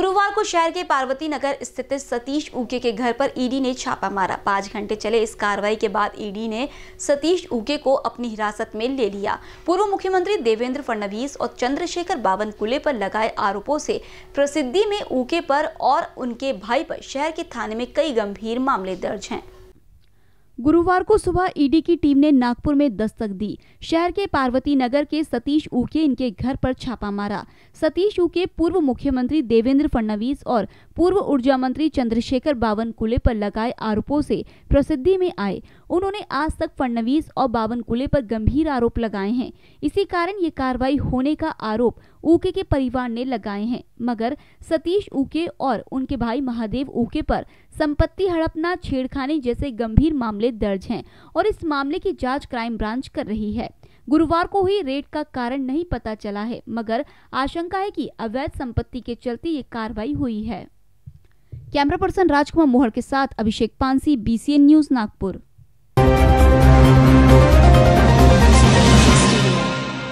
गुरुवार को शहर के पार्वती नगर स्थित सतीश उके के घर पर ईडी ने छापा मारा पाँच घंटे चले इस कार्रवाई के बाद ईडी ने सतीश उके को अपनी हिरासत में ले लिया पूर्व मुख्यमंत्री देवेंद्र फडणवीस और चंद्रशेखर बावन कुले पर लगाए आरोपों से प्रसिद्धि में उके पर और उनके भाई पर शहर के थाने में कई गंभीर मामले दर्ज हैं गुरुवार को सुबह ईडी की टीम ने नागपुर में दस्तक दी शहर के पार्वती नगर के सतीश उके इनके घर पर छापा मारा सतीश उके पूर्व मुख्यमंत्री देवेंद्र फडणवीस और पूर्व ऊर्जा मंत्री चंद्रशेखर बावनकुले पर लगाए आरोपों से प्रसिद्धि में आए उन्होंने आज तक फडणवीस और बावनकुले पर गंभीर आरोप लगाए हैं इसी कारण ये कार्रवाई होने का आरोप उके के परिवार ने लगाए हैं मगर सतीश उके और उनके भाई महादेव उके पर संपत्ति हड़पना छेड़खानी जैसे गंभीर मामले दर्ज हैं और इस मामले की जांच क्राइम ब्रांच कर रही है गुरुवार को हुई रेड का कारण नहीं पता चला है मगर आशंका है कि अवैध संपत्ति के चलते ये कार्रवाई हुई है कैमरा पर्सन राजकुमार मोहर के साथ अभिषेक पानसी बीसीएन न्यूज नागपुर